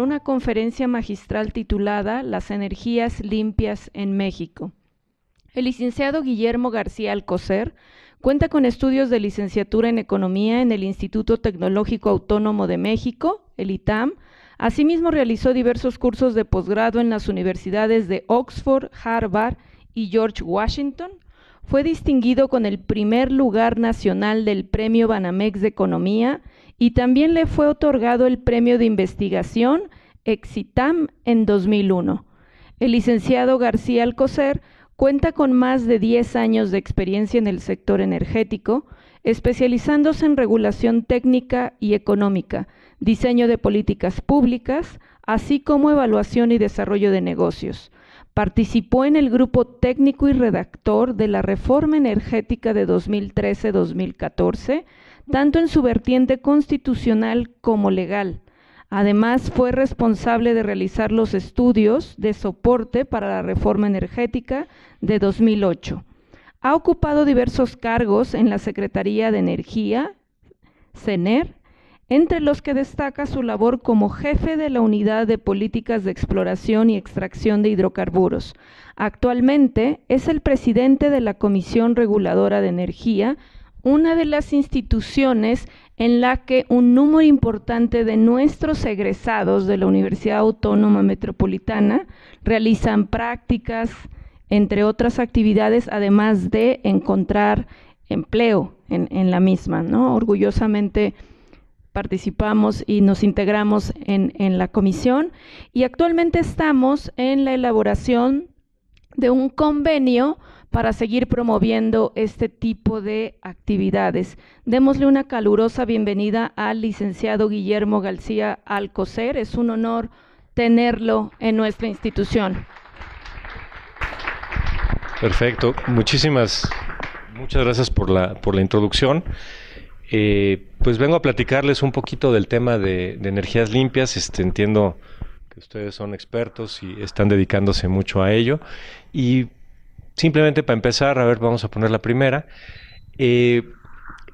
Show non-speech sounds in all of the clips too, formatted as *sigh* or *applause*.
una conferencia magistral titulada Las energías limpias en México. El licenciado Guillermo García Alcocer cuenta con estudios de licenciatura en Economía en el Instituto Tecnológico Autónomo de México, el ITAM. Asimismo, realizó diversos cursos de posgrado en las universidades de Oxford, Harvard y George Washington. Fue distinguido con el primer lugar nacional del Premio Banamex de Economía y también le fue otorgado el Premio de Investigación Exitam en 2001. El licenciado García Alcocer cuenta con más de 10 años de experiencia en el sector energético, especializándose en regulación técnica y económica, diseño de políticas públicas, así como evaluación y desarrollo de negocios. Participó en el grupo técnico y redactor de la Reforma Energética de 2013-2014, tanto en su vertiente constitucional como legal. Además, fue responsable de realizar los estudios de soporte para la reforma energética de 2008. Ha ocupado diversos cargos en la Secretaría de Energía, CENER, entre los que destaca su labor como jefe de la Unidad de Políticas de Exploración y Extracción de Hidrocarburos. Actualmente es el presidente de la Comisión Reguladora de Energía, una de las instituciones en la que un número importante de nuestros egresados de la Universidad Autónoma Metropolitana realizan prácticas, entre otras actividades, además de encontrar empleo en, la misma, ¿no? Orgullosamente participamos y nos integramos en, en la comisión y actualmente estamos en la elaboración de un convenio para seguir promoviendo este tipo de actividades. Démosle una calurosa bienvenida al licenciado Guillermo García Alcocer. Es un honor tenerlo en nuestra institución. Perfecto. Muchísimas, muchas gracias por la, por la introducción. Eh, pues vengo a platicarles un poquito del tema de, energías limpias. Este, entiendo que ustedes son expertos y están dedicándose mucho a ello. Y simplemente para empezar, a ver, vamos a poner la primera. Eh,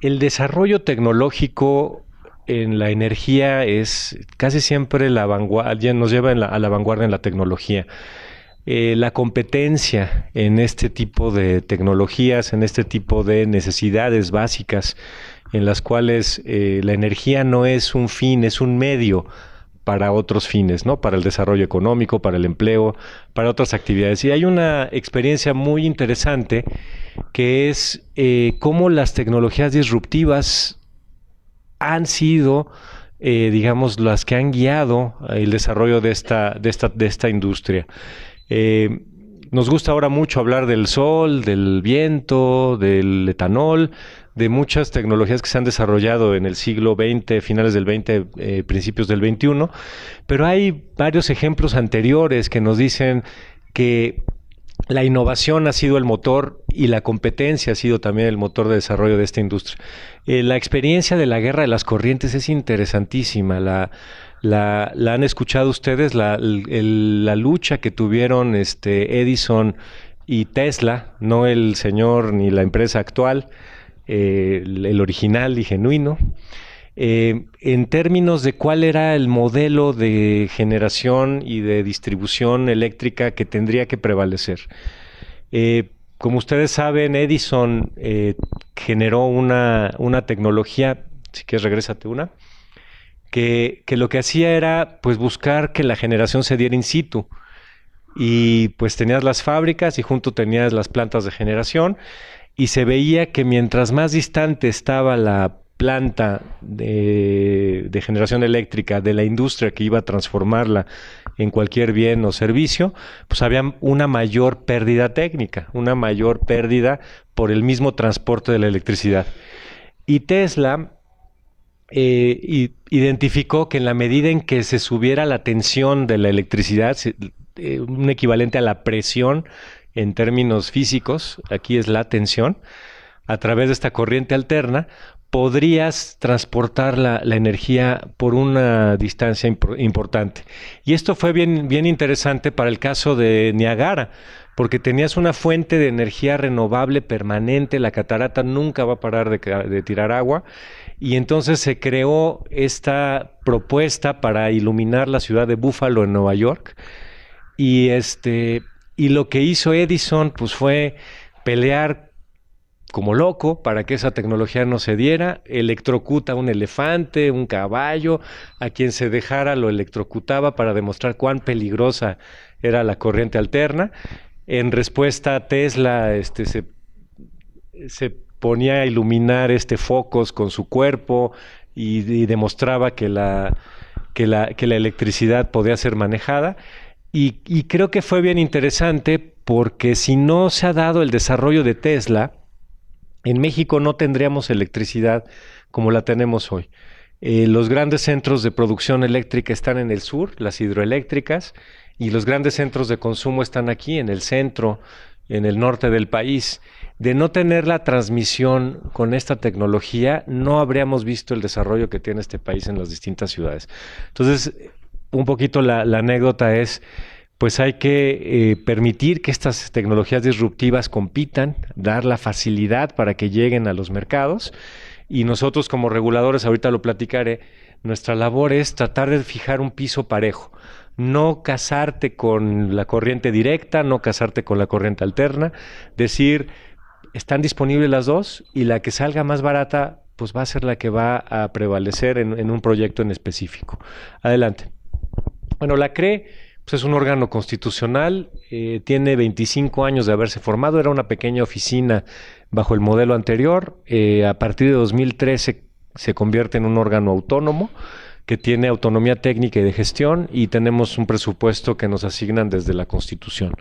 el desarrollo tecnológico en la energía es casi siempre la vanguardia, nos lleva a la vanguardia en la tecnología. Eh, la competencia en este tipo de tecnologías, en este tipo de necesidades básicas en las cuales eh, la energía no es un fin, es un medio para otros fines, ¿no? Para el desarrollo económico, para el empleo, para otras actividades. Y hay una experiencia muy interesante que es eh, cómo las tecnologías disruptivas han sido, eh, digamos, las que han guiado el desarrollo de esta, industria. nos gusta ahora mucho hablar del sol, del viento, del etanol, de muchas tecnologías que se han desarrollado en el siglo XX, finales del XX, eh, principios del XXI, pero hay varios ejemplos anteriores que nos dicen que la innovación ha sido el motor y la competencia ha sido también el motor de desarrollo de esta industria. Eh, la experiencia de la guerra de las corrientes es interesantísima. La, han escuchado ustedes, la, lucha que tuvieron este, Edison y Tesla, no el señor ni la empresa actual, eh, el original y genuino. Eh, en términos de cuál era el modelo de generación y de distribución eléctrica que tendría que prevalecer. Eh, como ustedes saben, Edison generó una, tecnología, si quieres regrésate una, que, lo que hacía era pues buscar que la generación se diera in situ. Y pues tenías las fábricas y junto tenías las plantas de generación y se veía que mientras más distante estaba la planta de, generación eléctrica de la industria que iba a transformarla en cualquier bien o servicio, pues había una mayor pérdida técnica, una mayor pérdida por el mismo transporte de la electricidad. Y Tesla eh, identificó que en la medida en que se subiera la tensión de la electricidad, eh, un equivalente a la presión en términos físicos, aquí es la tensión, a través de esta corriente alterna, podrías transportar la, energía por una distancia importante. Y esto fue bien, bien interesante para el caso de Niagara, porque tenías una fuente de energía renovable permanente, la catarata nunca va a parar de, de, tirar agua, y entonces se creó esta propuesta para iluminar la ciudad de Buffalo en Nueva York, y este, y lo que hizo Edison pues, fue pelear como loco para que esa tecnología no se diera, electrocuta a un elefante, un caballo, a quien se dejara lo electrocutaba para demostrar cuán peligrosa era la corriente alterna. En respuesta, Tesla este, se, ponía a iluminar este focos con su cuerpo y, demostraba que la, que, la, que la electricidad podía ser manejada. Y, creo que fue bien interesante porque si no se ha dado el desarrollo de Tesla, en México no tendríamos electricidad como la tenemos hoy. Eh, los grandes centros de producción eléctrica están en el sur, las hidroeléctricas, y los grandes centros de consumo están aquí, en el centro, en el norte del país. De no tener la transmisión con esta tecnología, no habríamos visto el desarrollo que tiene este país en las distintas ciudades. Entonces, un poquito la, anécdota es, pues hay que eh, permitir que estas tecnologías disruptivas compitan, dar la facilidad para que lleguen a los mercados. Y nosotros como reguladores, ahorita lo platicaré, nuestra labor es tratar de fijar un piso parejo. No casarte con la corriente directa, no casarte con la corriente alterna. Decir, están disponibles las dos y la que salga más barata, pues va a ser la que va a prevalecer en un proyecto en específico. Adelante. Bueno, la CRE pues es un órgano constitucional, eh, tiene 25 años de haberse formado, era una pequeña oficina bajo el modelo anterior, eh, a partir de 2013 se convierte en un órgano autónomo que tiene autonomía técnica y de gestión y tenemos un presupuesto que nos asignan desde la Constitución.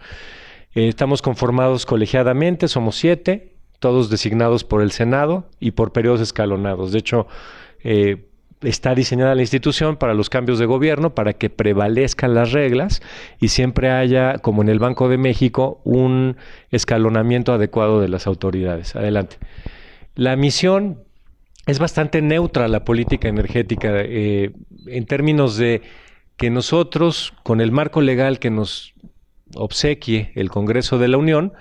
Eh, estamos conformados colegiadamente, somos siete, todos designados por el Senado y por periodos escalonados. De hecho, está diseñada la institución para los cambios de gobierno, para que prevalezcan las reglas y siempre haya, como en el Banco de México, un escalonamiento adecuado de las autoridades. Adelante. La misión es bastante neutra la política energética eh, en términos de que nosotros, con el marco legal que nos obsequie el Congreso de la Unión,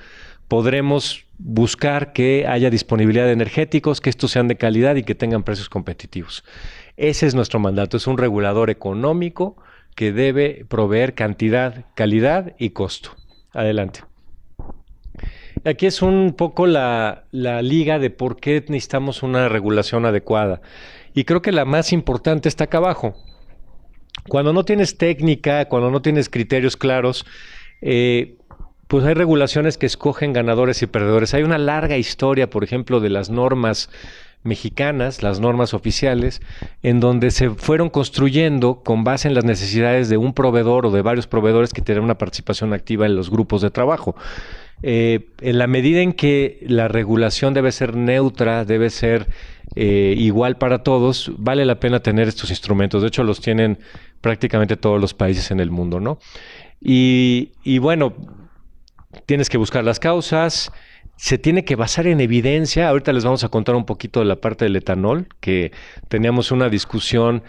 podremos buscar que haya disponibilidad de energéticos, que estos sean de calidad y que tengan precios competitivos. Ese es nuestro mandato, es un regulador económico que debe proveer cantidad, calidad y costo. Adelante. Aquí es un poco la, liga de por qué necesitamos una regulación adecuada. Y creo que la más importante está acá abajo. Cuando no tienes técnica, cuando no tienes criterios claros, eh, pues hay regulaciones que escogen ganadores y perdedores. Hay una larga historia, por ejemplo, de las normas mexicanas, las normas oficiales, en donde se fueron construyendo con base en las necesidades de un proveedor o de varios proveedores que tienen una participación activa en los grupos de trabajo. Eh, en la medida en que la regulación debe ser neutra, debe ser eh, igual para todos, vale la pena tener estos instrumentos. De hecho, los tienen prácticamente todos los países en el mundo, ¿no? Y, y bueno, tienes que buscar las causas, se tiene que basar en evidencia. Ahorita les vamos a contar un poquito de la parte del etanol, que teníamos una discusión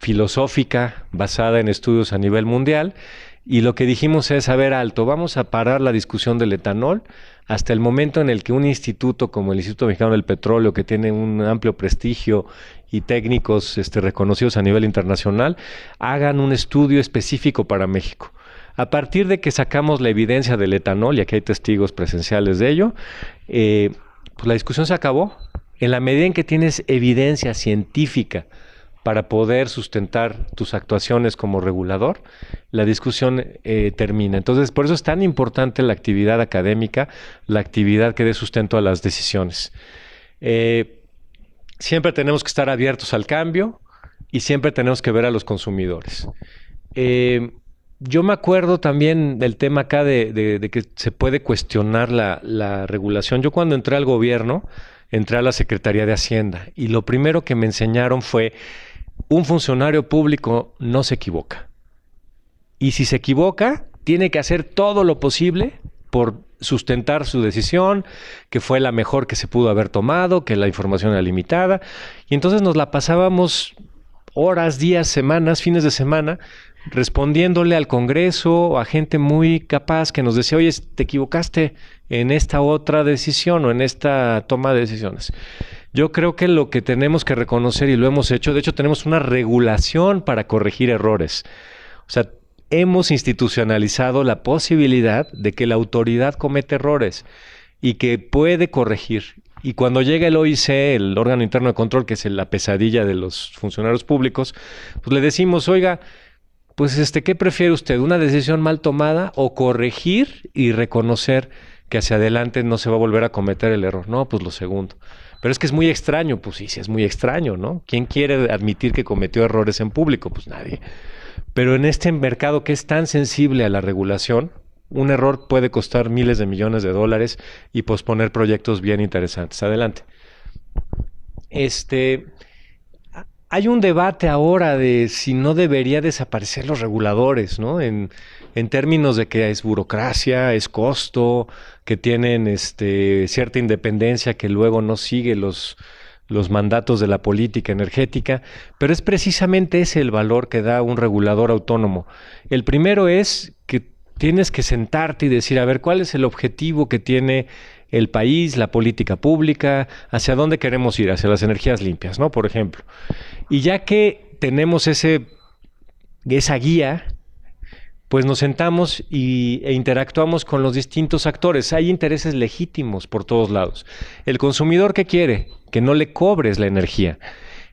filosófica basada en estudios a nivel mundial. Y lo que dijimos es, a ver, alto, vamos a parar la discusión del etanol hasta el momento en el que un instituto como el Instituto Mexicano del Petróleo, que tiene un amplio prestigio y técnicos este, reconocidos a nivel internacional, hagan un estudio específico para México. A partir de que sacamos la evidencia del etanol, y aquí hay testigos presenciales de ello, eh, pues la discusión se acabó. En la medida en que tienes evidencia científica para poder sustentar tus actuaciones como regulador, la discusión eh, termina. Entonces, por eso es tan importante la actividad académica, la actividad que dé sustento a las decisiones. Eh, siempre tenemos que estar abiertos al cambio y siempre tenemos que ver a los consumidores yo me acuerdo también del tema acá de, que se puede cuestionar la, regulación. Yo cuando entré al gobierno, entré a la Secretaría de Hacienda y lo primero que me enseñaron fue, un funcionario público no se equivoca. Y si se equivoca, tiene que hacer todo lo posible por sustentar su decisión, que fue la mejor que se pudo haber tomado, que la información era limitada. Y entonces nos la pasábamos horas, días, semanas, fines de semana respondiéndole al Congreso, a gente muy capaz que nos decía, oye, te equivocaste en esta otra decisión o en esta toma de decisiones. Yo creo que lo que tenemos que reconocer y lo hemos hecho, de hecho tenemos una regulación para corregir errores. O sea, hemos institucionalizado la posibilidad de que la autoridad comete errores y que puede corregir. Y cuando llega el OIC, el órgano interno de control, que es la pesadilla de los funcionarios públicos, pues le decimos, oiga, pues este, ¿qué prefiere usted? ¿Una decisión mal tomada o corregir y reconocer que hacia adelante no se va a volver a cometer el error? No, pues lo segundo. Pero es que es muy extraño, pues sí, sí, es muy extraño, ¿no? ¿Quién quiere admitir que cometió errores en público? Pues nadie. Pero en este mercado que es tan sensible a la regulación, un error puede costar miles de millones de dólares y posponer proyectos bien interesantes. Adelante. Este, hay un debate ahora de si no debería desaparecer los reguladores, ¿no? En, en términos de que es burocracia, es costo, que tienen este, cierta independencia que luego no sigue los, los mandatos de la política energética, pero es precisamente ese el valor que da un regulador autónomo. El primero es que tienes que sentarte y decir, a ver, ¿cuál es el objetivo que tiene el país, la política pública, hacia dónde queremos ir, hacia las energías limpias, ¿no? Por ejemplo. Y ya que tenemos ese, esa guía, pues nos sentamos y, e interactuamos con los distintos actores. Hay intereses legítimos por todos lados. El consumidor que quiere que no le cobres la energía.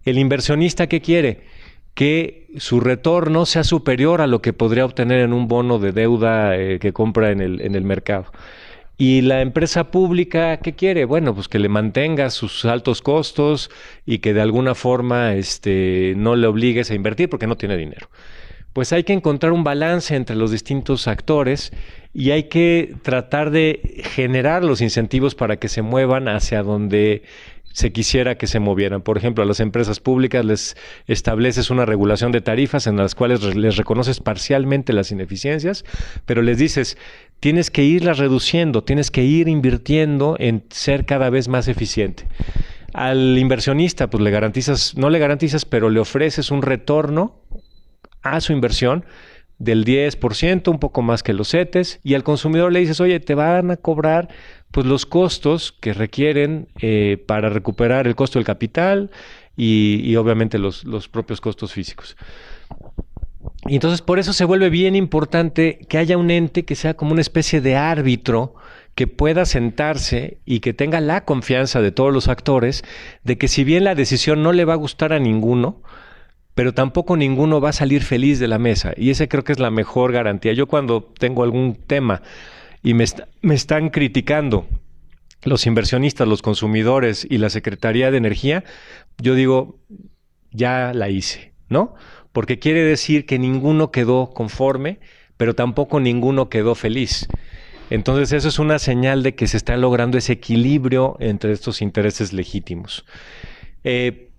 El inversionista que quiere que su retorno sea superior a lo que podría obtener en un bono de deuda eh, que compra en el, en el mercado. Y la empresa pública, ¿qué quiere? Bueno, pues que le mantenga sus altos costos y que de alguna forma este, no le obligues a invertir porque no tiene dinero. Pues hay que encontrar un balance entre los distintos actores y hay que tratar de generar los incentivos para que se muevan hacia donde se quisiera que se movieran. Por ejemplo, a las empresas públicas les estableces una regulación de tarifas en las cuales les reconoces parcialmente las ineficiencias, pero les dices, tienes que irlas reduciendo, tienes que ir invirtiendo en ser cada vez más eficiente. Al inversionista, pues le garantizas, no le garantizas, pero le ofreces un retorno a su inversión del 10%, un poco más que los CETES, y al consumidor le dices, oye, te van a cobrar pues, los costos que requieren eh, para recuperar el costo del capital y, obviamente los propios costos físicos. Y entonces por eso se vuelve bien importante que haya un ente que sea como una especie de árbitro que pueda sentarse y que tenga la confianza de todos los actores de que si bien la decisión no le va a gustar a ninguno, pero tampoco ninguno va a salir feliz de la mesa. Y esa creo que es la mejor garantía. Yo cuando tengo algún tema y me, me están criticando los inversionistas, los consumidores y la Secretaría de Energía, yo digo, ya la hice, ¿no? porque quiere decir que ninguno quedó conforme, pero tampoco ninguno quedó feliz. Entonces eso es una señal de que se está logrando ese equilibrio entre estos intereses legítimos. Eh,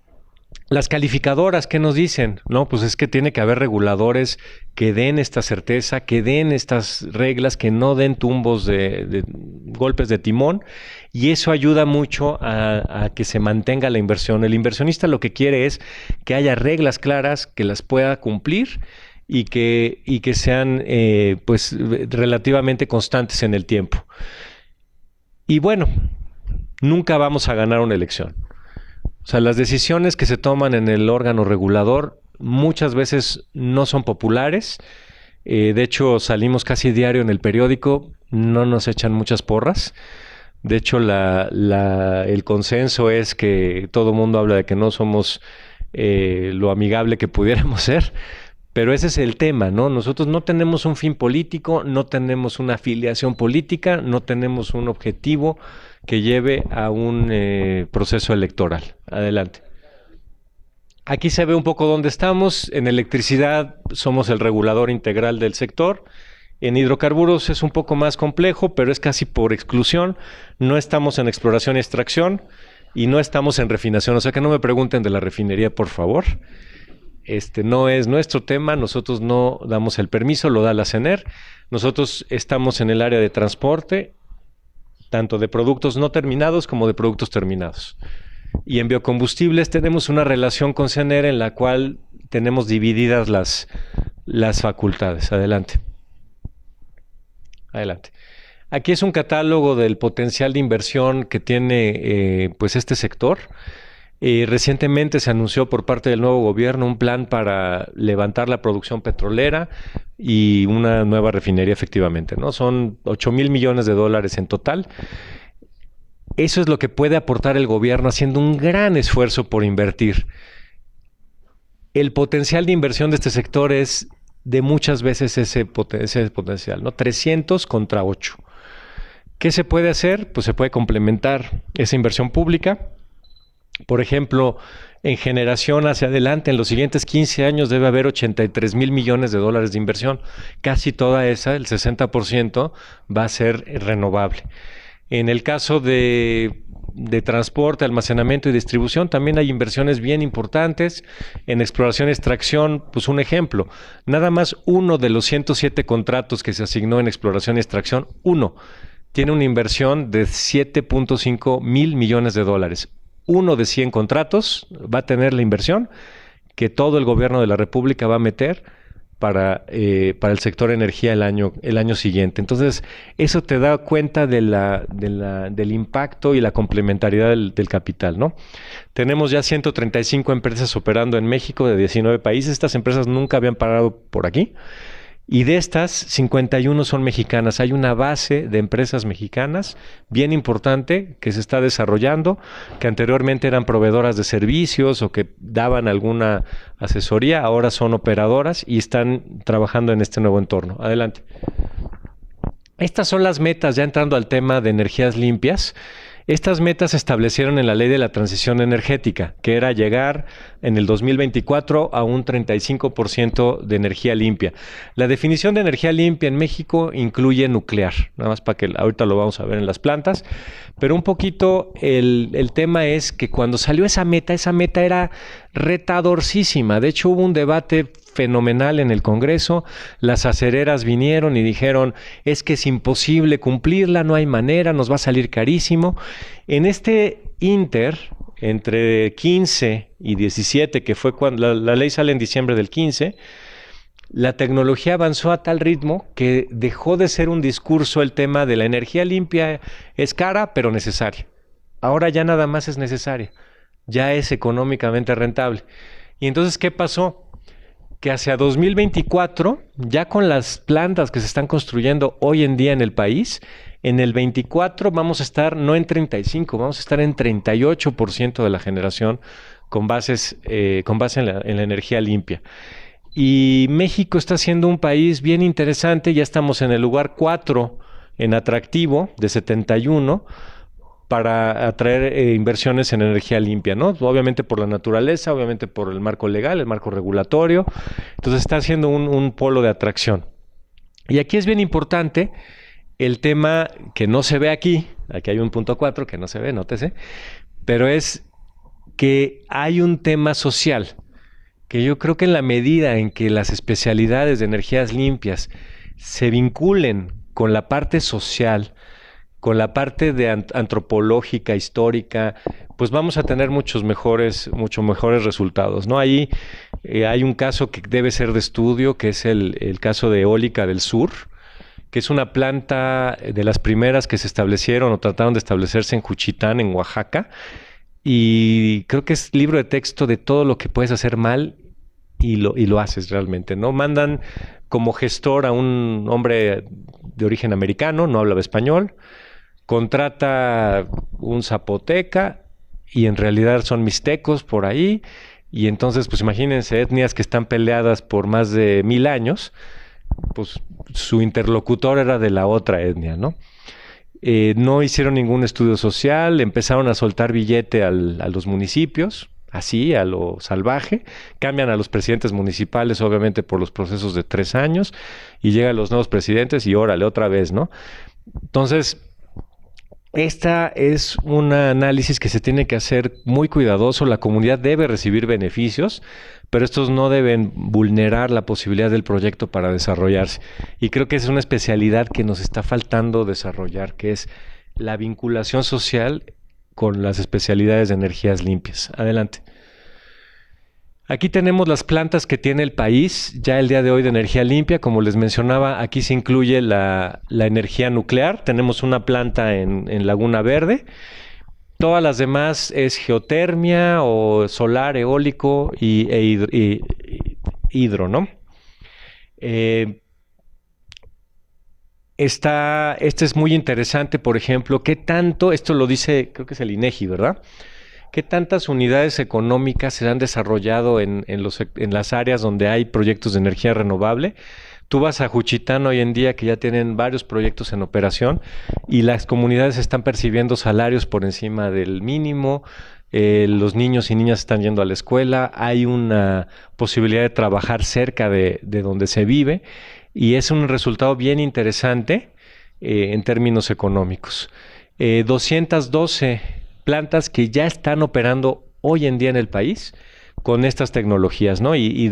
las calificadoras, ¿qué nos dicen? No, pues es que tiene que haber reguladores que den esta certeza, que den estas reglas, que no den tumbos de, golpes de timón, y eso ayuda mucho a, que se mantenga la inversión. El inversionista lo que quiere es que haya reglas claras, que las pueda cumplir y que, y que sean eh, pues relativamente constantes en el tiempo. Y bueno, nunca vamos a ganar una elección. O sea, las decisiones que se toman en el órgano regulador muchas veces no son populares. Eh, de hecho, salimos casi diario en el periódico, no nos echan muchas porras. De hecho, el consenso es que todo el mundo habla de que no somos eh, lo amigable que pudiéramos *laughs* ser, pero ese es el tema, ¿no? Nosotros no tenemos un fin político, no tenemos una afiliación política, no tenemos un objetivo que lleve a un eh, proceso electoral. Adelante. Aquí se ve un poco dónde estamos. En electricidad somos el regulador integral del sector. En hidrocarburos es un poco más complejo, pero es casi por exclusión. No estamos en exploración y extracción y no estamos en refinación. O sea que no me pregunten de la refinería, por favor. Este no es nuestro tema, nosotros no damos el permiso, lo da la CENER. Nosotros estamos en el área de transporte, tanto de productos no terminados como de productos terminados. Y en biocombustibles tenemos una relación con CNER en la cual tenemos divididas las, facultades. Adelante. Adelante. Aquí es un catálogo del potencial de inversión que tiene eh, pues este sector. Eh, recientemente se anunció por parte del nuevo gobierno un plan para levantar la producción petrolera y una nueva refinería efectivamente, ¿no? Son 8 mil millones de dólares en total. Eso es lo que puede aportar el gobierno haciendo un gran esfuerzo por invertir. El potencial de inversión de este sector es de muchas veces ese, ese potencial, ¿no? 300 contra 8. ¿Qué se puede hacer? Pues se puede complementar esa inversión pública por ejemplo, en generación hacia adelante, en los siguientes 15 años debe haber 83 mil millones de dólares de inversión. Casi toda esa, el 60%, va a ser renovable. En el caso de, transporte, almacenamiento y distribución, también hay inversiones bien importantes. En exploración y extracción, pues un ejemplo, nada más uno de los 107 contratos que se asignó en exploración y extracción, uno, tiene una inversión de 7.5 mil millones de dólares uno de 100 contratos va a tener la inversión que todo el gobierno de la República va a meter para, eh, para el sector energía el año, el año siguiente. Entonces, eso te da cuenta del impacto y la complementariedad del, capital, ¿no? Tenemos ya 135 empresas operando en México de 19 países. Estas empresas nunca habían parado por aquí. Y de estas, 51 son mexicanas. Hay una base de empresas mexicanas bien importante que se está desarrollando, que anteriormente eran proveedoras de servicios o que daban alguna asesoría, ahora son operadoras y están trabajando en este nuevo entorno. Adelante. Estas son las metas, ya entrando al tema de energías limpias. Estas metas se establecieron en la ley de la transición energética, que era llegar en el 2024 a un 35% de energía limpia. La definición de energía limpia en México incluye nuclear, nada más para que ahorita lo vamos a ver en las plantas, pero un poquito el, tema es que cuando salió esa meta, esa meta era retadorcísima. De hecho, hubo un debate fenomenal en el Congreso, las acereras vinieron y dijeron, es que es imposible cumplirla, no hay manera, nos va a salir carísimo. En este Inter, entre 15 y 17, que fue cuando la, ley sale en diciembre del 15, la tecnología avanzó a tal ritmo que dejó de ser un discurso el tema de la energía limpia es cara pero necesaria. Ahora ya nada más es necesaria, ya es económicamente rentable. Y entonces, ¿qué pasó? que hacia 2024, ya con las plantas que se están construyendo hoy en día en el país, en el 24 vamos a estar no en 35, vamos a estar en 38% de la generación con, bases, eh, con base en la energía limpia. Y México está siendo un país bien interesante, ya estamos en el lugar 4 en atractivo de 71 para atraer eh, inversiones en energía limpia, ¿no? Obviamente por la naturaleza, obviamente por el marco legal, el marco regulatorio. Entonces está haciendo un, polo de atracción. Y aquí es bien importante el tema que no se ve aquí, aquí hay un punto 4 que no se ve, nótese, pero es que hay un tema social, que yo creo que en la medida en que las especialidades de energías limpias se vinculen con la parte social, con la parte de antropológica, histórica, pues vamos a tener muchos mejores, mejores resultados. ¿no? Ahí eh, hay un caso que debe ser de estudio, que es el, caso de Eólica del Sur, que es una planta de las primeras que se establecieron o trataron de establecerse en Juchitán, en Oaxaca. Y creo que es libro de texto de todo lo que puedes hacer mal y lo, y lo haces realmente, ¿no? Mandan como gestor a un hombre de origen americano, no hablaba español, contrata un zapoteca y en realidad son mixtecos por ahí. Y entonces, pues imagínense, etnias que están peleadas por más de mil años, pues su interlocutor era de la otra etnia, ¿no? Eh, no hicieron ningún estudio social, empezaron a soltar billete a los municipios, así, a lo salvaje, cambian a los presidentes municipales, obviamente, por los procesos de tres años, y llegan los nuevos presidentes y órale, otra vez, ¿no? Entonces, esta es un análisis que se tiene que hacer muy cuidadoso. La comunidad debe recibir beneficios, pero estos no deben vulnerar la posibilidad del proyecto para desarrollarse. Y creo que es una especialidad que nos está faltando desarrollar, que es la vinculación social con las especialidades de energías limpias. Adelante. Aquí tenemos las plantas que tiene el país ya el día de hoy de energía limpia. Como les mencionaba, aquí se incluye la, energía nuclear. Tenemos una planta en, Laguna Verde. Todas las demás es geotermia o solar, eólico y, e hidro, ¿no? Eh, está, este es muy interesante, por ejemplo, qué tanto, esto lo dice, creo que es el INEGI, e ¿verdad? ¿Qué tantas unidades económicas se han desarrollado en, las áreas donde hay proyectos de energía renovable? Tú vas a Juchitán hoy en día que ya tienen varios proyectos en operación y las comunidades están percibiendo salarios por encima del mínimo, eh, los niños y niñas están yendo a la escuela, hay una posibilidad de trabajar cerca de, donde se vive y es un resultado bien interesante eh, en términos económicos. 212 eh, plantas que ya están operando hoy en día en el país con estas tecnologías, ¿no? Y,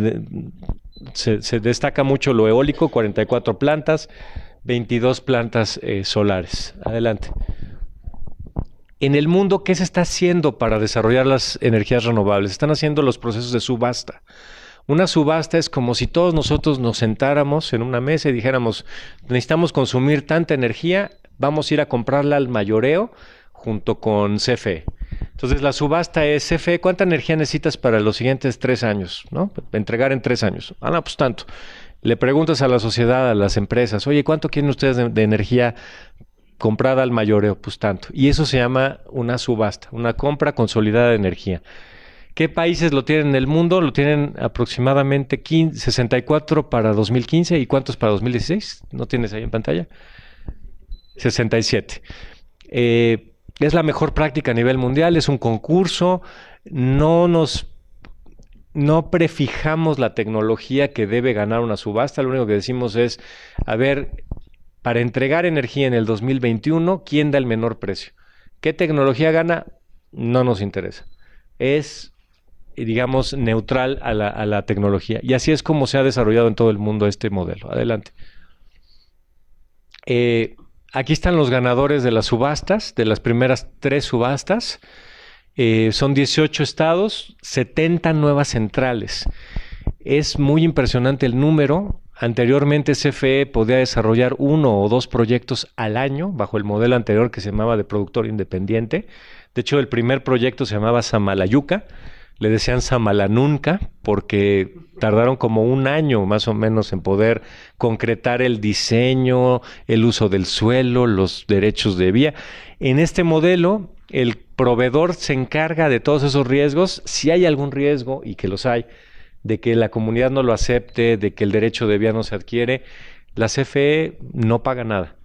se, destaca mucho lo eólico, 44 plantas, 22 plantas eh, solares. Adelante. En el mundo, ¿qué se está haciendo para desarrollar las energías renovables? Están haciendo los procesos de subasta. Una subasta es como si todos nosotros nos sentáramos en una mesa y dijéramos, necesitamos consumir tanta energía, vamos a ir a comprarla al mayoreo junto con CFE. Entonces la subasta es CFE, ¿cuánta energía necesitas para los siguientes tres años? ¿no? Entregar en tres años. Ah, no, pues tanto. Le preguntas a la sociedad, a las empresas, oye, ¿cuánto quieren ustedes de, energía comprada al mayoreo? Pues tanto. Y eso se llama una subasta, una compra consolidada de energía. ¿Qué países lo tienen en el mundo? Lo tienen aproximadamente 64 para 2015 y cuántos para 2016? ¿No tienes ahí en pantalla? 67. Eh, es la mejor práctica a nivel mundial, es un concurso, no nos no prefijamos la tecnología que debe ganar una subasta, lo único que decimos es, a ver, para entregar energía en el 2021, ¿quién da el menor precio? ¿Qué tecnología gana? No nos interesa. Es, digamos, neutral a la, tecnología. Y así es como se ha desarrollado en todo el mundo este modelo. Adelante. Eh, Aquí están los ganadores de las subastas, de las primeras tres subastas. Eh, son 18 estados, 70 nuevas centrales. Es muy impresionante el número. Anteriormente CFE podía desarrollar uno o dos proyectos al año bajo el modelo anterior que se llamaba de productor independiente. De hecho, el primer proyecto se llamaba Samalayuca le decían Samalanunca porque tardaron como un año más o menos en poder concretar el diseño, el uso del suelo, los derechos de vía. En este modelo, el proveedor se encarga de todos esos riesgos, si hay algún riesgo, y que los hay, de que la comunidad no lo acepte, de que el derecho de vía no se adquiere, la CFE no paga nada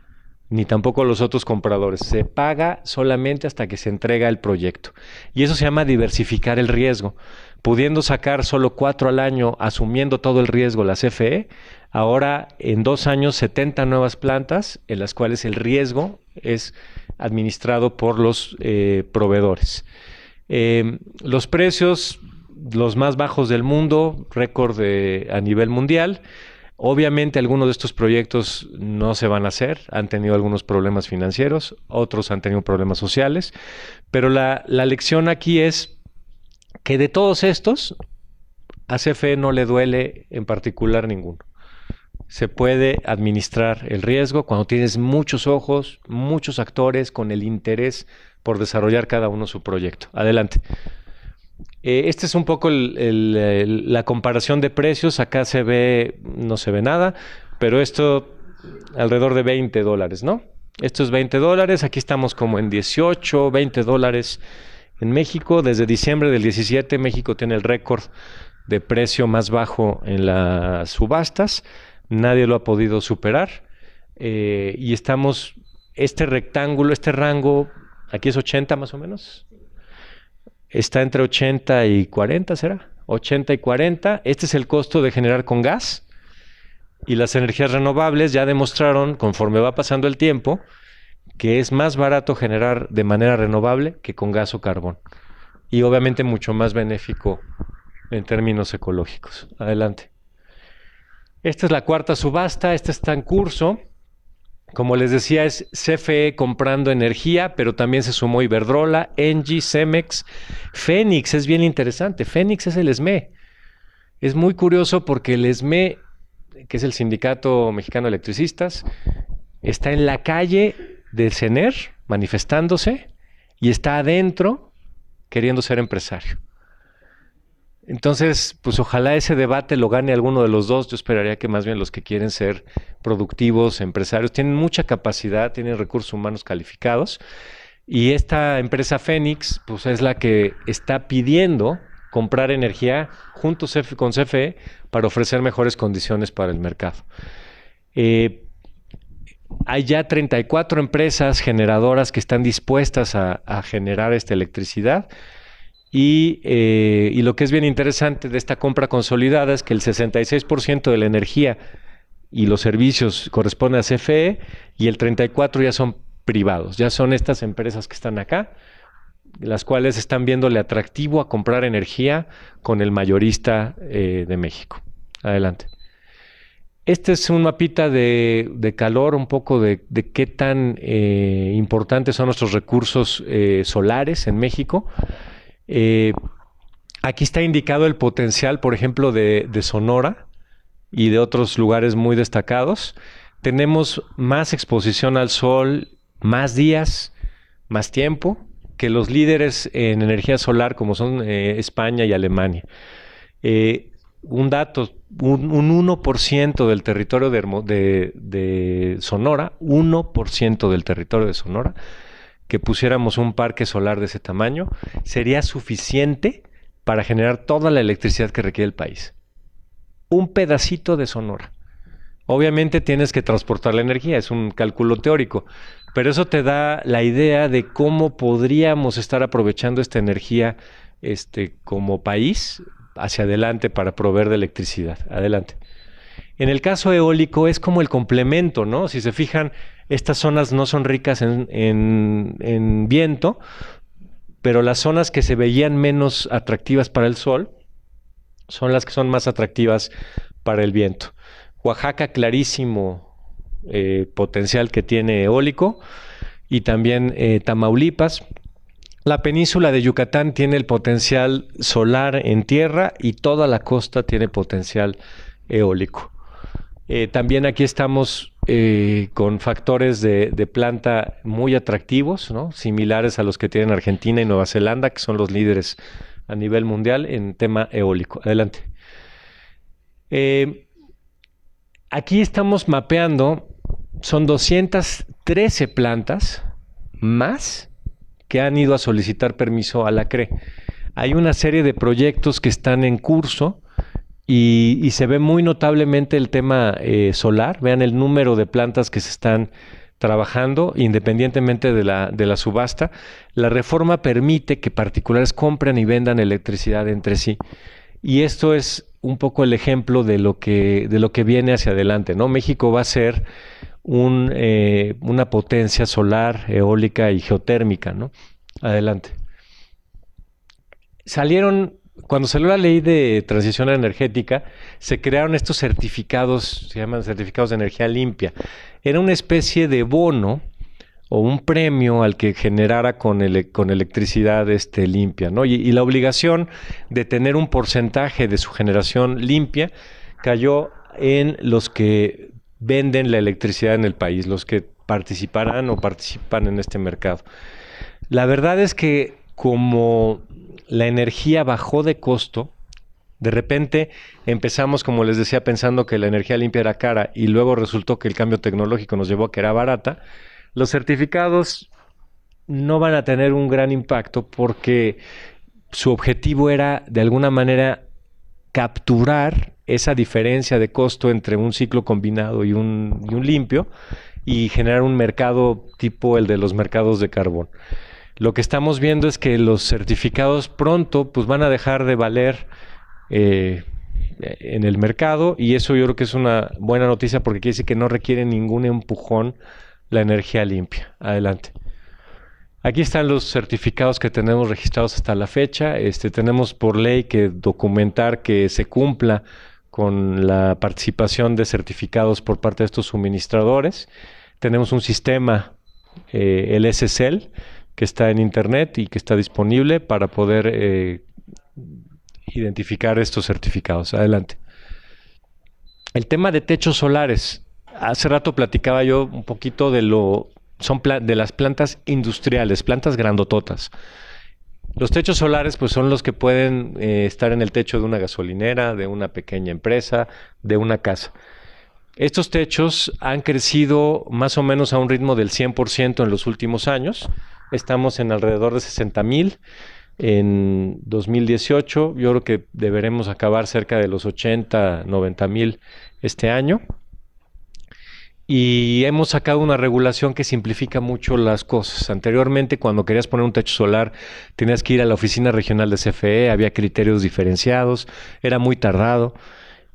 ni tampoco los otros compradores. Se paga solamente hasta que se entrega el proyecto. Y eso se llama diversificar el riesgo. Pudiendo sacar solo cuatro al año, asumiendo todo el riesgo la CFE, ahora en dos años 70 nuevas plantas en las cuales el riesgo es administrado por los eh, proveedores. Em, los precios, los más bajos del mundo, récord a nivel mundial. Obviamente algunos de estos proyectos no se van a hacer, han tenido algunos problemas financieros, otros han tenido problemas sociales, pero la, lección aquí es que de todos estos, a CFE no le duele en particular ninguno. Se puede administrar el riesgo cuando tienes muchos ojos, muchos actores con el interés por desarrollar cada uno su proyecto. Adelante. Eh, este es un poco la comparación de precios. Acá se ve, no se ve nada, pero esto alrededor de 20 dólares, ¿no? Esto es 20 dólares. Aquí estamos como en 18, 20 dólares en México. Desde diciembre del 17, México tiene el récord de precio más bajo en las subastas. Nadie lo ha podido superar. Eh, y estamos, este rectángulo, este rango, aquí es 80 más o menos está entre 80 y 40, ¿será? 80 y 40. Este es el costo de generar con gas. Y las energías renovables ya demostraron, conforme va pasando el tiempo, que es más barato generar de manera renovable que con gas o carbón. Y obviamente mucho más benéfico en términos ecológicos. Adelante. Esta es la cuarta subasta, esta está en curso. Como les decía, es CFE comprando energía, pero también se sumó Iberdrola, Engie, Cemex, Fénix, es bien interesante. Fénix es el SME. Es muy curioso porque el SME, que es el Sindicato Mexicano de Electricistas, está en la calle del CENER manifestándose y está adentro queriendo ser empresario. Entonces, pues ojalá ese debate lo gane alguno de los dos. Yo esperaría que más bien los que quieren ser productivos, empresarios, tienen mucha capacidad, tienen recursos humanos calificados. Y esta empresa Fénix, pues es la que está pidiendo comprar energía junto con CFE para ofrecer mejores condiciones para el mercado. Eh, hay ya 34 empresas generadoras que están dispuestas a, generar esta electricidad. Y, eh, y lo que es bien interesante de esta compra consolidada es que el 66% de la energía y los servicios corresponde a CFE y el 34 ya son privados, ya son estas empresas que están acá, las cuales están viéndole atractivo a comprar energía con el mayorista eh, de México. Adelante. Este es un mapita de, calor, un poco de, qué tan eh, importantes son nuestros recursos eh, solares en México. aquí está indicado el potencial, por ejemplo, de, de Sonora, y de otros lugares muy destacados. Tenemos más exposición al sol, más días, más tiempo que los líderes en energía solar como son eh, España y Alemania. Eh, un dato, un, 1% del territorio de Sonora, 1% del territorio de Sonora, que pusiéramos un parque solar de ese tamaño, sería suficiente para generar toda la electricidad que requiere el país un pedacito de Sonora. Obviamente tienes que transportar la energía, es un cálculo teórico, pero eso te da la idea de cómo podríamos estar aprovechando esta energía este, como país hacia adelante para proveer de electricidad. Adelante. En el caso eólico es como el complemento, ¿no? Si se fijan, estas zonas no son ricas en viento, pero las zonas que se veían menos atractivas para el sol, son las que son más atractivas para el viento. Oaxaca, clarísimo eh, potencial que tiene eólico, y también eh, Tamaulipas. La península de Yucatán tiene el potencial solar en tierra y toda la costa tiene potencial eólico. Eh, también aquí estamos con factores de, planta muy atractivos, similares a los que tienen Argentina y Nueva Zelanda, que son los líderes a nivel mundial en tema eólico. Adelante. Eh, aquí estamos mapeando, son 213 plantas más que han ido a solicitar permiso a la CRE. Hay una serie de proyectos que están en curso y, se ve muy notablemente el tema eh, solar. Vean el número de plantas que se están trabajando independientemente de la, subasta. La reforma permite que particulares compren y vendan electricidad entre sí. Y esto es un poco el ejemplo de lo que, de lo que viene hacia adelante. ¿no? México va a ser eh, una potencia solar, eólica y geotérmica. Adelante. Salieron cuando salió la ley de transición energética, se crearon estos certificados, se llaman certificados de energía limpia. Era una especie de bono o un premio al que generara con, con electricidad este, limpia, ¿no? y, la obligación de tener un porcentaje de su generación limpia cayó en los que venden la electricidad en el país, los que participarán o participan en este mercado. La verdad es que como la energía bajó de costo. De repente empezamos, como les decía, pensando que la energía limpia era cara y luego resultó que el cambio tecnológico nos llevó a que era barata. Los certificados no van a tener un gran impacto porque su objetivo era, de alguna manera, capturar esa diferencia de costo entre un ciclo combinado y un, y un limpio y generar un mercado tipo el de los mercados de carbón lo que estamos viendo es que los certificados pronto pues, van a dejar de valer eh, en el mercado y eso yo creo que es una buena noticia porque quiere decir que no requiere ningún empujón la energía limpia. Adelante. Aquí están los certificados que tenemos registrados hasta la fecha. Este, tenemos por ley que documentar que se cumpla con la participación de certificados por parte de estos suministradores. Tenemos un sistema, eh, el SSL, e que está en Internet y que está disponible para poder eh, identificar estos certificados. Adelante. El tema de techos solares. Hace rato platicaba yo un poquito de lo son de las plantas industriales, plantas grandototas. Los techos solares, pues, son los que pueden eh, estar en el techo de una gasolinera, de una pequeña empresa, de una casa. Estos techos han crecido más o menos a un ritmo del 100% en los últimos años. Estamos en alrededor de 60 mil. En 2018 yo creo que deberemos acabar cerca de los 80, 90 mil este año. Y hemos sacado una regulación que simplifica mucho las cosas. Anteriormente, cuando querías poner un techo solar, tenías que ir a la oficina regional de CFE, había criterios diferenciados, era muy tardado.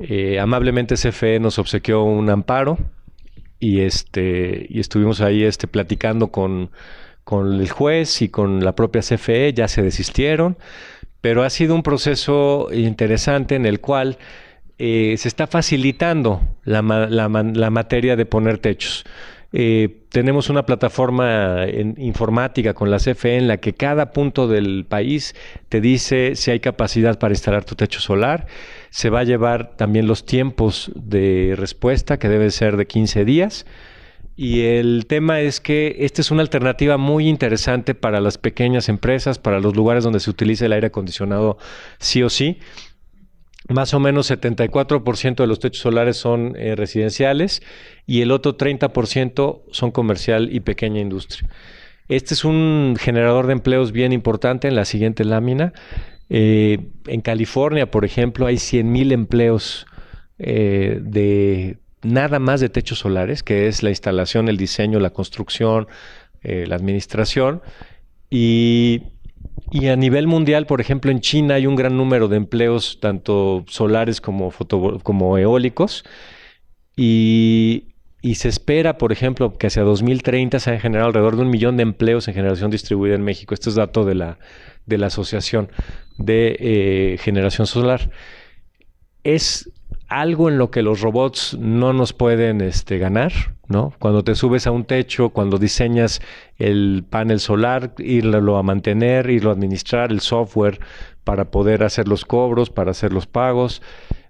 Eh, amablemente CFE nos obsequió un amparo y, este, estuvimos ahí este, platicando con con el juez y con la propia CFE, ya se desistieron, pero ha sido un proceso interesante en el cual eh, se está facilitando la, materia de poner techos. Eh, tenemos una plataforma informática con la CFE en la que cada punto del país te dice si hay capacidad para instalar tu techo solar. Se va a llevar también los tiempos de respuesta, que debe ser de 15 días. Y el tema es que esta es una alternativa muy interesante para las pequeñas empresas, para los lugares donde se utiliza el aire acondicionado sí o sí. Más o menos 74% de los techos solares son eh, residenciales y el otro 30% son comercial y pequeña industria. Este es un generador de empleos bien importante en la siguiente lámina. Eh, en California, por ejemplo, hay 100.000 empleos eh, de nada más de techos solares, que es la instalación, el diseño, la construcción, eh, la administración. Y, a nivel mundial, por ejemplo, en China hay un gran número de empleos, tanto solares como, eólicos. Y, se espera, por ejemplo, que hacia 2030 se hayan generado alrededor de un millón de empleos en generación distribuida en México. Este es dato de la, de la Asociación de eh, Generación Solar. Es algo en lo que los robots no nos pueden este, ganar, ¿no? Cuando te subes a un techo, cuando diseñas el panel solar, irlo a mantener, irlo a administrar, el software para poder hacer los cobros, para hacer los pagos.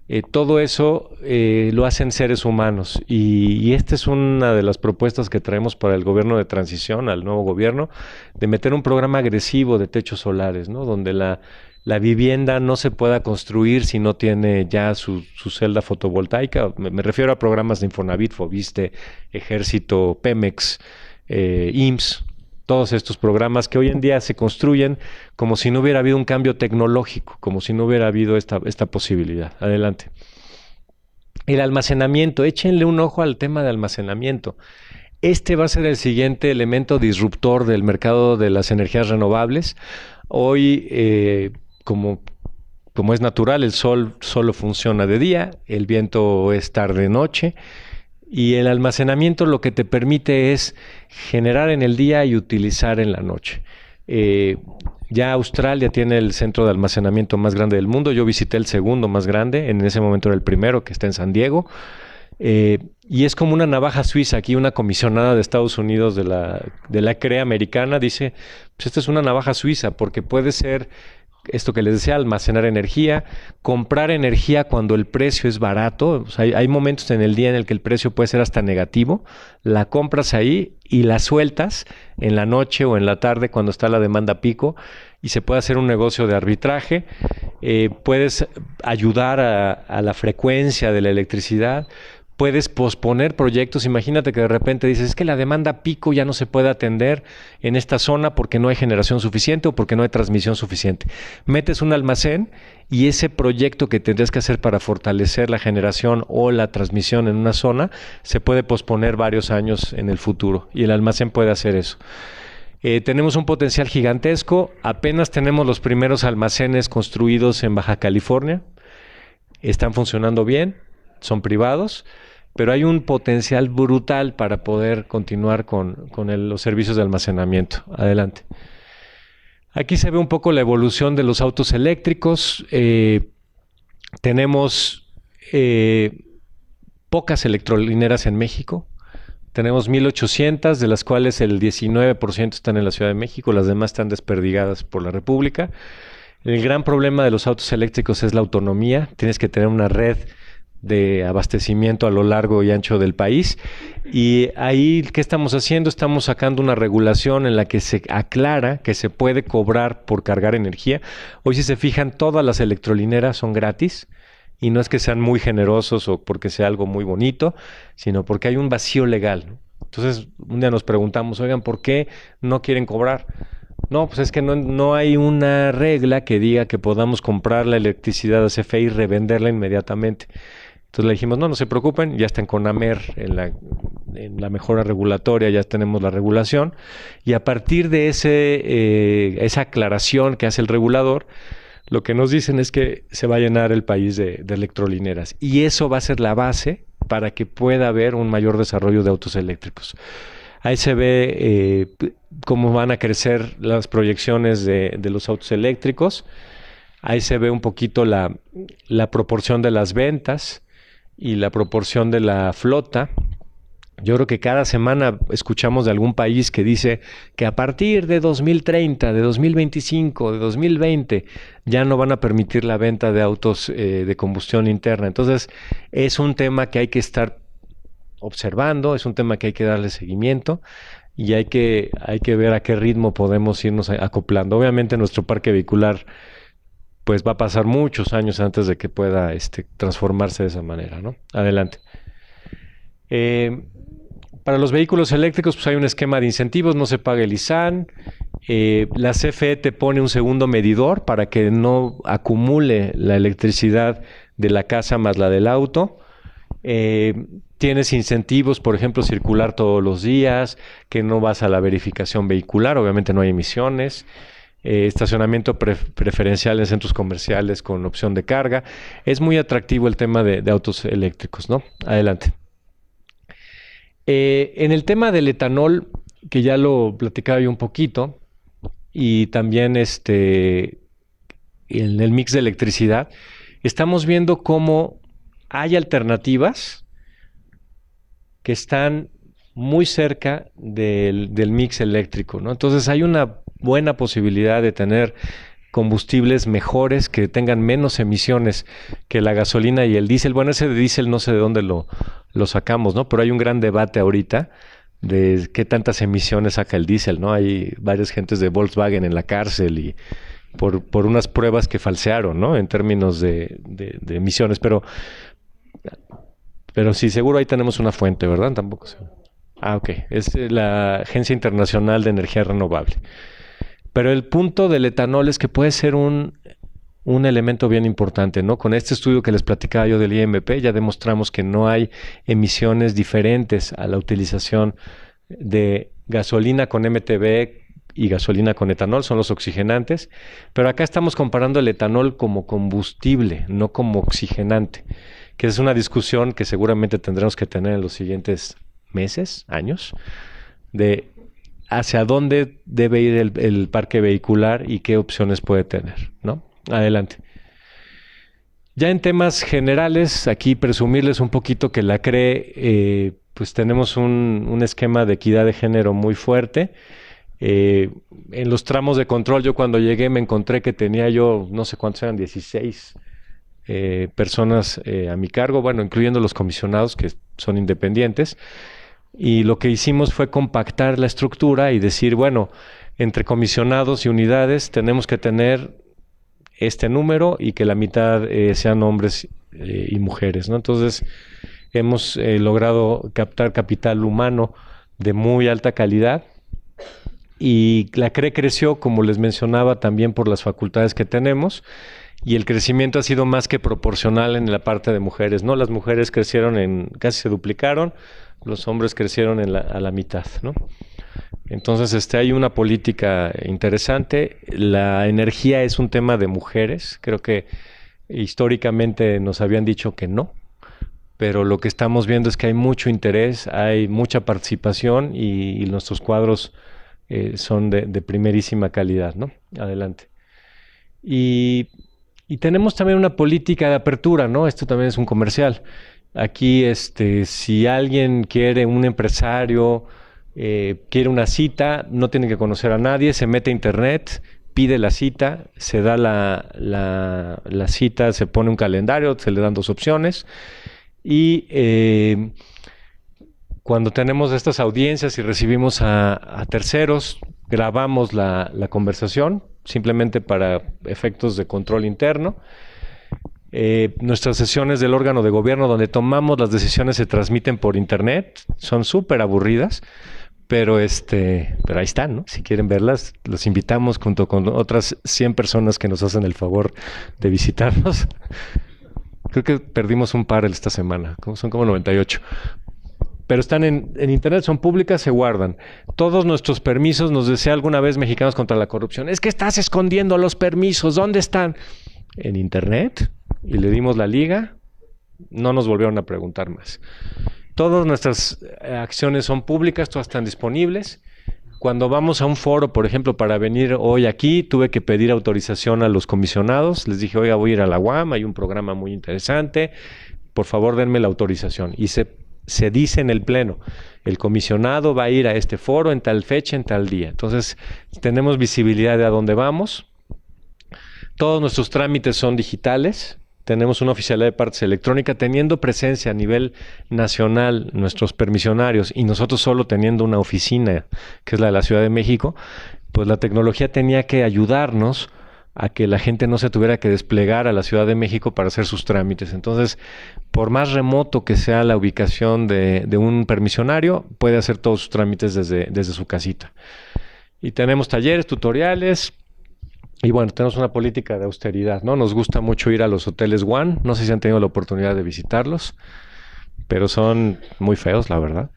Eh, todo eso eh, lo hacen seres humanos y, y, esta es una de las propuestas que traemos para el gobierno de transición, al nuevo gobierno, de meter un programa agresivo de techos solares, ¿no? Donde la, la vivienda no se pueda construir si no tiene ya su, celda fotovoltaica. Me, refiero a programas de Infonavit, Fobiste, Ejército, Pemex, eh, IMSS, todos estos programas que hoy en día se construyen como si no hubiera habido un cambio tecnológico, como si no hubiera habido esta, esta posibilidad. Adelante. El almacenamiento, échenle un ojo al tema de almacenamiento. Este va a ser el siguiente elemento disruptor del mercado de las energías renovables. Hoy eh, como, como es natural, el sol solo funciona de día, el viento es tarde-noche. Y el almacenamiento lo que te permite es generar en el día y utilizar en la noche. Eh, ya Australia tiene el centro de almacenamiento más grande del mundo. Yo visité el segundo más grande, en ese momento era el primero, que está en San Diego. Eh, y es como una navaja suiza. Aquí una comisionada de Estados Unidos de la, de la CREA americana dice, pues esta es una navaja suiza porque puede ser esto que les decía, almacenar energía, comprar energía cuando el precio es barato. hay, momentos en el día en el que el precio puede ser hasta negativo. La compras ahí y la sueltas en la noche o en la tarde cuando está la demanda pico y se puede hacer un negocio de arbitraje. Eh, puedes ayudar a la frecuencia de la electricidad puedes posponer proyectos. Imagínate que de repente dices, es que la demanda pico ya no se puede atender en esta zona porque no hay generación suficiente o porque no hay transmisión suficiente. Metes un almacén y ese proyecto que tendrías que hacer para fortalecer la generación o la transmisión en una zona se puede posponer varios años en el futuro y el almacén puede hacer eso. Eh, tenemos un potencial gigantesco, apenas tenemos los primeros almacenes construidos en Baja California, están funcionando bien, son privados pero hay un potencial brutal para poder continuar con, los servicios de almacenamiento. Adelante. Aquí se ve un poco la evolución de los autos eléctricos. Eh, tenemos eh, pocas electrolineras en México. Tenemos 1.800, de las cuales el 19% están en la Ciudad de México, las demás están desperdigadas por la República. El gran problema de los autos eléctricos es la autonomía. Tienes que tener una red de abastecimiento a lo largo y ancho del país. Y ahí, ¿qué estamos haciendo? Estamos sacando una regulación en la que se aclara que se puede cobrar por cargar energía. Hoy, si se fijan, todas las electrolineras son gratis. Y no es que sean muy generosos o porque sea algo muy bonito, sino porque hay un vacío legal. Entonces, un día nos preguntamos, oigan, ¿por qué no quieren cobrar? No, pues es que no, no, hay una regla que diga que podamos comprar la electricidad a CFE y revenderla inmediatamente. Entonces le dijimos, no, no se preocupen, ya están con AMER en la, mejora regulatoria, ya tenemos la regulación. Y a partir de eh, esa aclaración que hace el regulador, lo que nos dicen es que se va a llenar el país de, electrolineras. Y eso va a ser la base para que pueda haber un mayor desarrollo de autos eléctricos. Ahí se ve eh, cómo van a crecer las proyecciones de, los autos eléctricos. Ahí se ve un poquito la, la proporción de las ventas y la proporción de la flota. Yo creo que cada semana escuchamos de algún país que dice que a partir de 2030, de 2025, de 2020, ya no van a permitir la venta de autos eh, de combustión interna. Entonces, es un tema que hay que estar observando, es un tema que hay que darle seguimiento y hay que, hay que ver a qué ritmo podemos irnos acoplando. Obviamente, nuestro parque vehicular pues va a pasar muchos años antes de que pueda este, transformarse de esa manera, ¿no? Adelante. Eh, para los vehículos eléctricos, pues hay un esquema de incentivos, no se paga el ISAN. Eh, la CFE te pone un segundo medidor para que no acumule la electricidad de la casa más la del auto. Eh, tienes incentivos, por ejemplo, circular todos los días, que no vas a la verificación vehicular, obviamente no hay emisiones. Eh, estacionamiento preferencial en centros comerciales con opción de carga. Es muy atractivo el tema de, autos eléctricos, ¿no? Adelante. Eh, en el tema del etanol, que ya lo platicaba yo un poquito, y también este, en el mix de electricidad, estamos viendo cómo hay alternativas que están muy cerca del, del mix eléctrico, ¿no? Entonces hay una buena posibilidad de tener combustibles mejores que tengan menos emisiones que la gasolina y el diésel. Bueno, ese de diésel no sé de dónde lo, sacamos, ¿no? Pero hay un gran debate ahorita de qué tantas emisiones saca el diésel, ¿no? Hay varias gentes de Volkswagen en la cárcel y por, unas pruebas que falsearon, ¿no? En términos de, emisiones, pero, pero sí, seguro ahí tenemos una fuente, ¿verdad? Tampoco sé. Ah, ok. Es eh, la Agencia Internacional de Energía Renovable. Pero el punto del etanol es que puede ser un, elemento bien importante, ¿no? Con este estudio que les platicaba yo del IMP, ya demostramos que no hay emisiones diferentes a la utilización de gasolina con MTB y gasolina con etanol, son los oxigenantes, pero acá estamos comparando el etanol como combustible, no como oxigenante, que es una discusión que seguramente tendremos que tener en los siguientes meses, años, de hacia dónde debe ir el, parque vehicular y qué opciones puede tener, ¿no? Adelante. Ya en temas generales, aquí presumirles un poquito que la CRE, eh, pues tenemos un, esquema de equidad de género muy fuerte. Eh, en los tramos de control, yo cuando llegué me encontré que tenía yo, no sé cuántos eran, 16 eh, personas a mi cargo, bueno, incluyendo los comisionados que son independientes y lo que hicimos fue compactar la estructura y decir, bueno, entre comisionados y unidades tenemos que tener este número y que la mitad eh, sean hombres eh, y mujeres, ¿no? Entonces, hemos eh, logrado captar capital humano de muy alta calidad y la CRE creció, como les mencionaba, también por las facultades que tenemos y el crecimiento ha sido más que proporcional en la parte de mujeres, ¿no? Las mujeres crecieron en, casi se duplicaron, los hombres crecieron en la, a la mitad, ¿no? Entonces, este, hay una política interesante. La energía es un tema de mujeres. Creo que históricamente nos habían dicho que no, pero lo que estamos viendo es que hay mucho interés, hay mucha participación y, nuestros cuadros eh, son de, primerísima calidad, ¿no? Adelante. Y, y tenemos también una política de apertura, ¿no? Esto también es un comercial Aquí, este, si alguien quiere, un empresario eh, quiere una cita, no tiene que conocer a nadie, se mete a internet, pide la cita, se da la, cita, se pone un calendario, se le dan dos opciones y eh, cuando tenemos estas audiencias y recibimos a, terceros, grabamos la, conversación simplemente para efectos de control interno eh, nuestras sesiones del órgano de gobierno donde tomamos las decisiones se transmiten por internet, son súper aburridas, pero este, pero ahí están, ¿no? Si quieren verlas, los invitamos junto con otras 100 personas que nos hacen el favor de visitarnos. *laughs* Creo que perdimos un par esta semana, son como 98. Pero están en, internet, son públicas, se guardan. Todos nuestros permisos, nos desea alguna vez Mexicanos contra la Corrupción, es que estás escondiendo los permisos, ¿dónde están? En internet, y le dimos la liga, no nos volvieron a preguntar más. Todas nuestras eh, acciones son públicas, todas están disponibles. Cuando vamos a un foro, por ejemplo, para venir hoy aquí, tuve que pedir autorización a los comisionados. Les dije, oiga, voy a ir a la UAM, hay un programa muy interesante, por favor denme la autorización. Y se, se dice en el Pleno, el comisionado va a ir a este foro en tal fecha, en tal día. Entonces, tenemos visibilidad de a dónde vamos. Todos nuestros trámites son digitales, tenemos una oficina de partes electrónica teniendo presencia a nivel nacional nuestros permisionarios y nosotros solo teniendo una oficina, que es la de la Ciudad de México, pues la tecnología tenía que ayudarnos a que la gente no se tuviera que desplegar a la Ciudad de México para hacer sus trámites. Entonces, por más remoto que sea la ubicación de, un permisionario, puede hacer todos sus trámites desde, desde su casita. Y tenemos talleres, tutoriales, y bueno, tenemos una política de austeridad, ¿no? Nos gusta mucho ir a los hoteles One, no sé si han tenido la oportunidad de visitarlos, pero son muy feos, la verdad.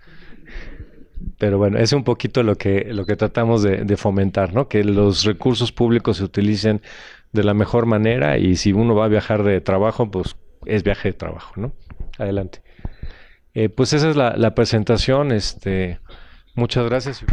Pero bueno, es un poquito lo que, lo que tratamos de, fomentar, ¿no? Que los recursos públicos se utilicen de la mejor manera y si uno va a viajar de trabajo, pues es viaje de trabajo, ¿no? Adelante. Eh, pues esa es la, la presentación, este, muchas gracias.